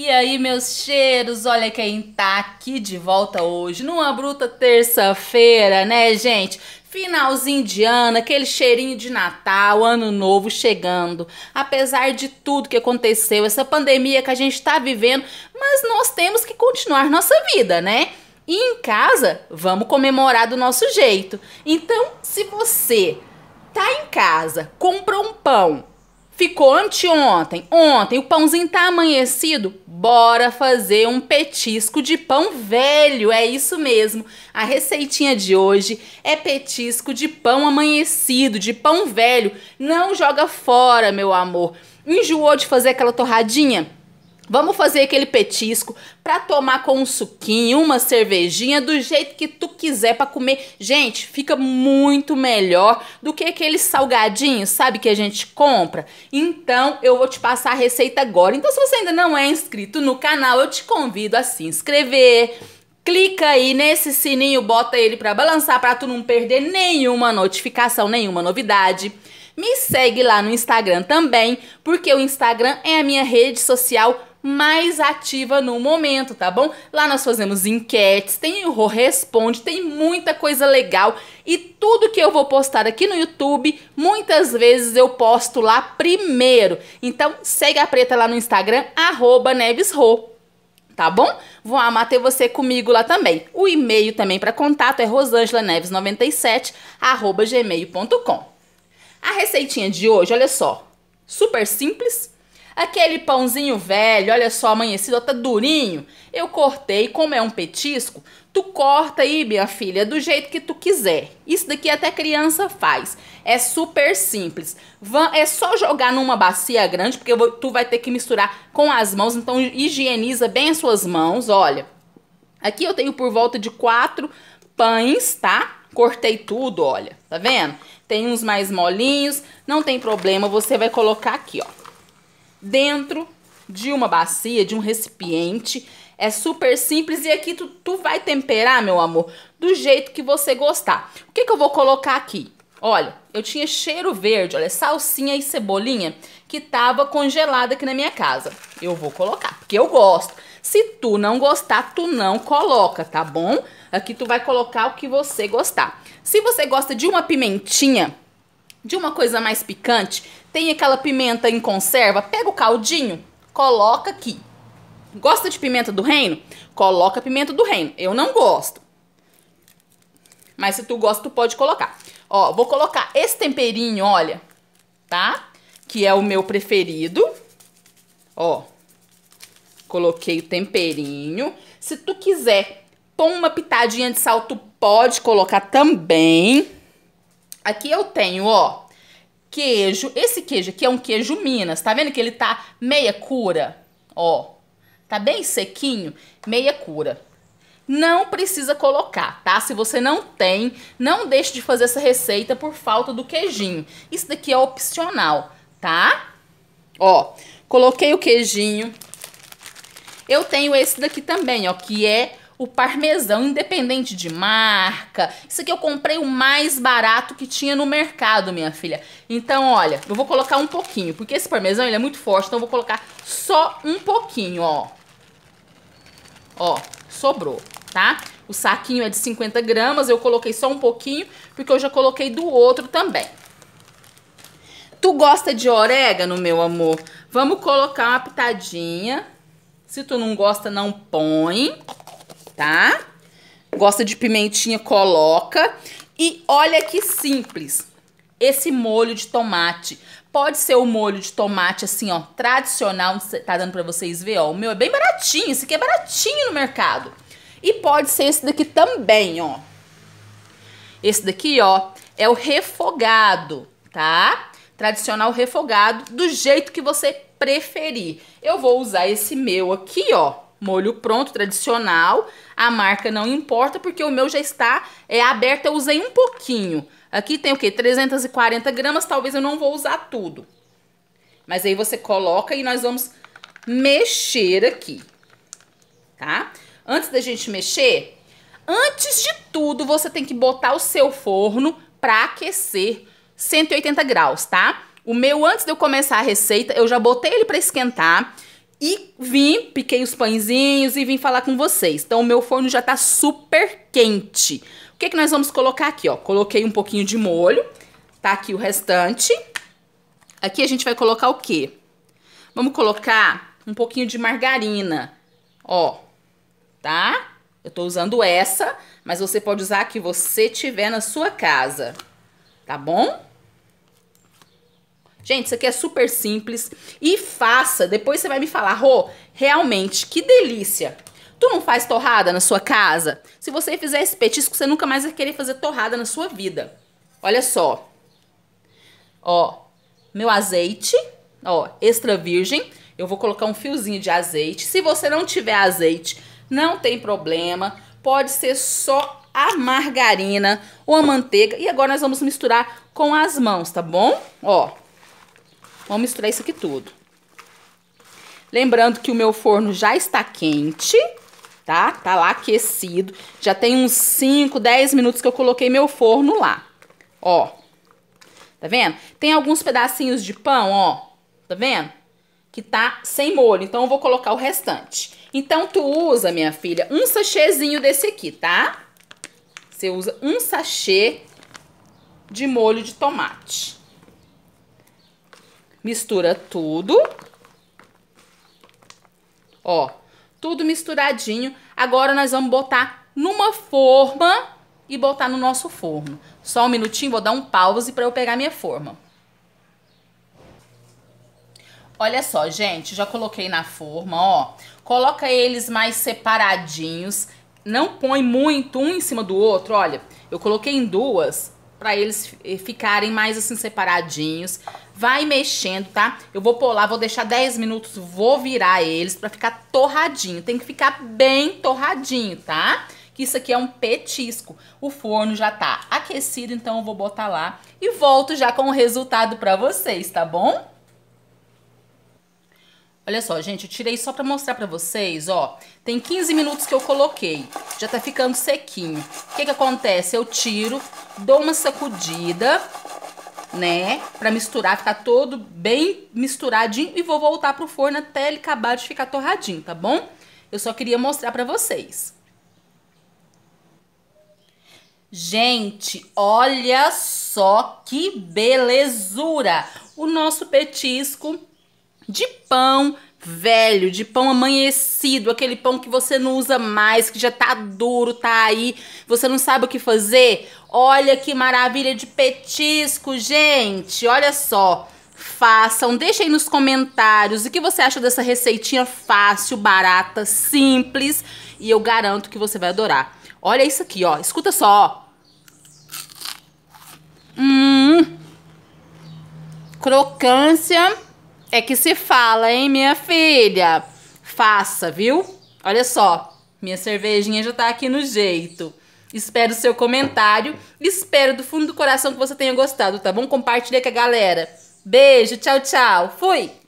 E aí, meus cheiros, olha quem tá aqui de volta hoje, numa bruta terça-feira, né, gente? Finalzinho de ano, aquele cheirinho de Natal, ano novo chegando. Apesar de tudo que aconteceu, essa pandemia que a gente está vivendo, mas nós temos que continuar nossa vida, né? E em casa, vamos comemorar do nosso jeito. Então, se você tá em casa, compra um pão, Ficou anteontem, ontem, o pãozinho tá amanhecido? Bora fazer um petisco de pão velho, é isso mesmo. A receitinha de hoje é petisco de pão amanhecido, de pão velho. Não joga fora, meu amor. Enjoou de fazer aquela torradinha? Vamos fazer aquele petisco para tomar com um suquinho, uma cervejinha, do jeito que tu quiser para comer. Gente, fica muito melhor do que aqueles salgadinhos, sabe, que a gente compra. Então, eu vou te passar a receita agora. Então, se você ainda não é inscrito no canal, eu te convido a se inscrever. Clica aí nesse sininho, bota ele para balançar para tu não perder nenhuma notificação, nenhuma novidade. Me segue lá no Instagram também, porque o Instagram é a minha rede social mais ativa no momento, tá bom? Lá nós fazemos enquetes, tem o Responde, tem muita coisa legal e tudo que eu vou postar aqui no YouTube, muitas vezes eu posto lá primeiro. Então segue a Preta lá no Instagram, arroba nevesro tá bom? Vou amar ter você comigo lá também. O e-mail também para contato é rosangelaneves97@gmail.com. A receitinha de hoje, olha só, super simples, Aquele pãozinho velho, olha só, amanhecido, ó, tá durinho. Eu cortei, como é um petisco, tu corta aí, minha filha, do jeito que tu quiser. Isso daqui até criança faz. É super simples. É só jogar numa bacia grande, porque tu vai ter que misturar com as mãos, então higieniza bem as suas mãos, olha. Aqui eu tenho por volta de quatro pães, tá? Cortei tudo, olha, tá vendo? Tem uns mais molinhos, não tem problema, você vai colocar aqui, ó dentro de uma bacia, de um recipiente. É super simples e aqui tu, tu vai temperar, meu amor, do jeito que você gostar. O que, que eu vou colocar aqui? Olha, eu tinha cheiro verde, olha, salsinha e cebolinha que tava congelada aqui na minha casa. Eu vou colocar, porque eu gosto. Se tu não gostar, tu não coloca, tá bom? Aqui tu vai colocar o que você gostar. Se você gosta de uma pimentinha, de uma coisa mais picante, tem aquela pimenta em conserva, pega o caldinho, coloca aqui. Gosta de pimenta do reino? Coloca pimenta do reino. Eu não gosto. Mas se tu gosta, tu pode colocar. Ó, vou colocar esse temperinho, olha, tá? Que é o meu preferido. Ó, coloquei o temperinho. Se tu quiser, põe uma pitadinha de sal, tu pode colocar também. Aqui eu tenho, ó, queijo. Esse queijo aqui é um queijo Minas. Tá vendo que ele tá meia cura? Ó, tá bem sequinho, meia cura. Não precisa colocar, tá? Se você não tem, não deixe de fazer essa receita por falta do queijinho. Isso daqui é opcional, tá? Ó, coloquei o queijinho. Eu tenho esse daqui também, ó, que é o parmesão, independente de marca. Isso aqui eu comprei o mais barato que tinha no mercado, minha filha. Então, olha, eu vou colocar um pouquinho, porque esse parmesão ele é muito forte, então eu vou colocar só um pouquinho, ó. Ó, sobrou, tá? O saquinho é de 50 gramas, eu coloquei só um pouquinho, porque eu já coloquei do outro também. Tu gosta de orégano, meu amor? Vamos colocar uma pitadinha. Se tu não gosta, não põe tá? Gosta de pimentinha, coloca. E olha que simples. Esse molho de tomate. Pode ser o molho de tomate, assim, ó, tradicional. Tá dando pra vocês ver, ó. O meu é bem baratinho. Esse aqui é baratinho no mercado. E pode ser esse daqui também, ó. Esse daqui, ó, é o refogado, tá? Tradicional refogado, do jeito que você preferir. Eu vou usar esse meu aqui, ó, molho pronto, tradicional. A marca não importa, porque o meu já está é, aberto, eu usei um pouquinho. Aqui tem o que? 340 gramas, talvez eu não vou usar tudo. Mas aí você coloca e nós vamos mexer aqui, tá? Antes da gente mexer, antes de tudo, você tem que botar o seu forno para aquecer 180 graus, tá? O meu, antes de eu começar a receita, eu já botei ele para esquentar. E vim, piquei os pãezinhos e vim falar com vocês. Então, o meu forno já tá super quente. O que, que nós vamos colocar aqui, ó? Coloquei um pouquinho de molho, tá aqui o restante. Aqui a gente vai colocar o quê? Vamos colocar um pouquinho de margarina, ó, tá? Eu tô usando essa, mas você pode usar a que você tiver na sua casa, tá bom? Gente, isso aqui é super simples. E faça. Depois você vai me falar, Rô, realmente, que delícia. Tu não faz torrada na sua casa? Se você fizer esse petisco, você nunca mais vai querer fazer torrada na sua vida. Olha só. Ó, meu azeite, ó, extra virgem. Eu vou colocar um fiozinho de azeite. Se você não tiver azeite, não tem problema. Pode ser só a margarina ou a manteiga. E agora nós vamos misturar com as mãos, tá bom? Ó, Vamos misturar isso aqui tudo. Lembrando que o meu forno já está quente, tá? Tá lá aquecido. Já tem uns 5, 10 minutos que eu coloquei meu forno lá. Ó. Tá vendo? Tem alguns pedacinhos de pão, ó. Tá vendo? Que tá sem molho. Então, eu vou colocar o restante. Então, tu usa, minha filha, um sachêzinho desse aqui, tá? Você usa um sachê de molho de tomate. Mistura tudo. Ó, tudo misturadinho. Agora nós vamos botar numa forma e botar no nosso forno. Só um minutinho, vou dar um pause para eu pegar minha forma. Olha só, gente, já coloquei na forma, ó. Coloca eles mais separadinhos. Não põe muito um em cima do outro, olha. Eu coloquei em duas para eles eh, ficarem mais assim separadinhos. Vai mexendo, tá? Eu vou polar, vou deixar 10 minutos, vou virar eles para ficar torradinho. Tem que ficar bem torradinho, tá? Que isso aqui é um petisco. O forno já tá aquecido, então eu vou botar lá e volto já com o resultado para vocês, tá bom? Olha só, gente, eu tirei só pra mostrar pra vocês, ó. Tem 15 minutos que eu coloquei. Já tá ficando sequinho. O que que acontece? Eu tiro, dou uma sacudida, né? Pra misturar, ficar todo bem misturadinho. E vou voltar pro forno até ele acabar de ficar torradinho, tá bom? Eu só queria mostrar pra vocês. Gente, olha só que belezura! O nosso petisco de pão velho, de pão amanhecido, aquele pão que você não usa mais, que já tá duro, tá aí, você não sabe o que fazer. Olha que maravilha de petisco, gente! Olha só. Façam, deixem nos comentários o que você acha dessa receitinha fácil, barata, simples e eu garanto que você vai adorar. Olha isso aqui, ó. Escuta só. Hum. Crocância é que se fala, hein, minha filha? Faça, viu? Olha só, minha cervejinha já tá aqui no jeito. Espero o seu comentário. Espero do fundo do coração que você tenha gostado, tá bom? Compartilha com a galera. Beijo, tchau, tchau. Fui!